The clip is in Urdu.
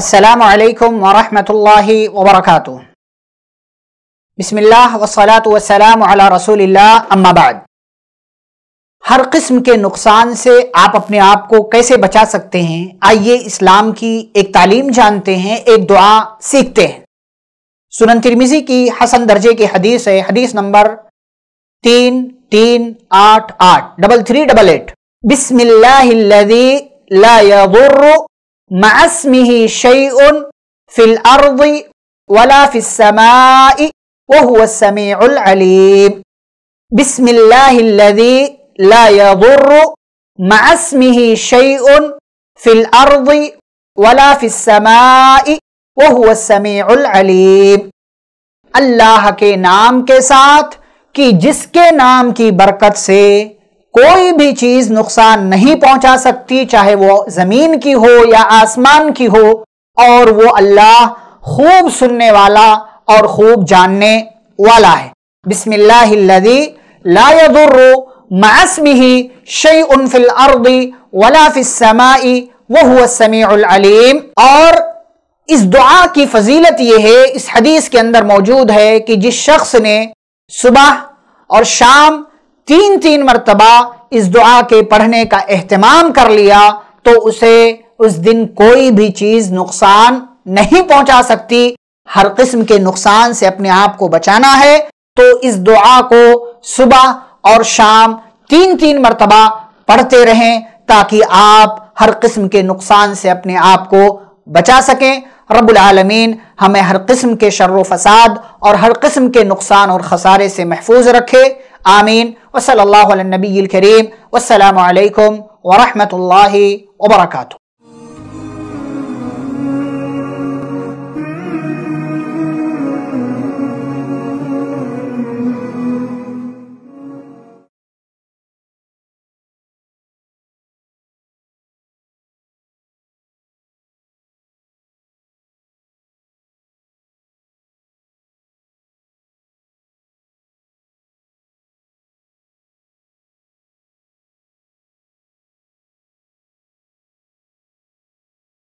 السلام علیکم ورحمۃ اللہ وبرکاتہ بسم اللہ والسلام علی رسول اللہ اما بعد ہر قسم کے نقصان سے آپ اپنے آپ کو کیسے بچا سکتے ہیں آئیے اسلام کی ایک تعلیم جانتے ہیں ایک دعا سیکھتے ہیں سنن ترمیزی کی حسن درجے کی حدیث ہے حدیث نمبر تین تین آٹھ آٹھ ڈبل تھری ڈبل ایٹ بسم اللہ لا مع اسمه شيء في الارض ولا في السماء وهو السميع العليم بسم الله الذي لا يضر مع اسمه شيء في الارض ولا في السماء وهو السميع العليم کے نام کے ساتھ साथ جس کے نام کی برکت سے کوئی بھی چیز نقصان نہیں پہنچا سکتی چاہے وہ زمین کی ہو یا آسمان کی ہو اور وہ اللہ خوب سننے والا اور خوب جاننے والا ہے بسم اللہ لا يضر الارض ولا في السماء وهو السميع العلیم اور اس دعا کی فضیلت یہ ہے اس حدیث کے اندر موجود ہے کہ جس شخص نے صبح اور شام تین تین مرتبہ اس دعا کے پڑھنے کا اہتمام کر لیا تو اسے اس دن کوئی بھی چیز نقصان نہیں پہنچا سکتی ہر قسم کے نقصان سے اپنے آپ کو بچانا ہے تو اس دعا کو صبح اور شام تین تین مرتبہ پڑھتے رہیں تاکہ آپ ہر قسم کے نقصان سے اپنے آپ کو بچا سکیں رب العالمین ہمیں ہر قسم کے شر و فساد اور ہر قسم کے نقصان اور خسارے سے محفوظ رکھے آمين وصلى الله على النبي الكريم والسلام عليكم ورحمة الله وبركاته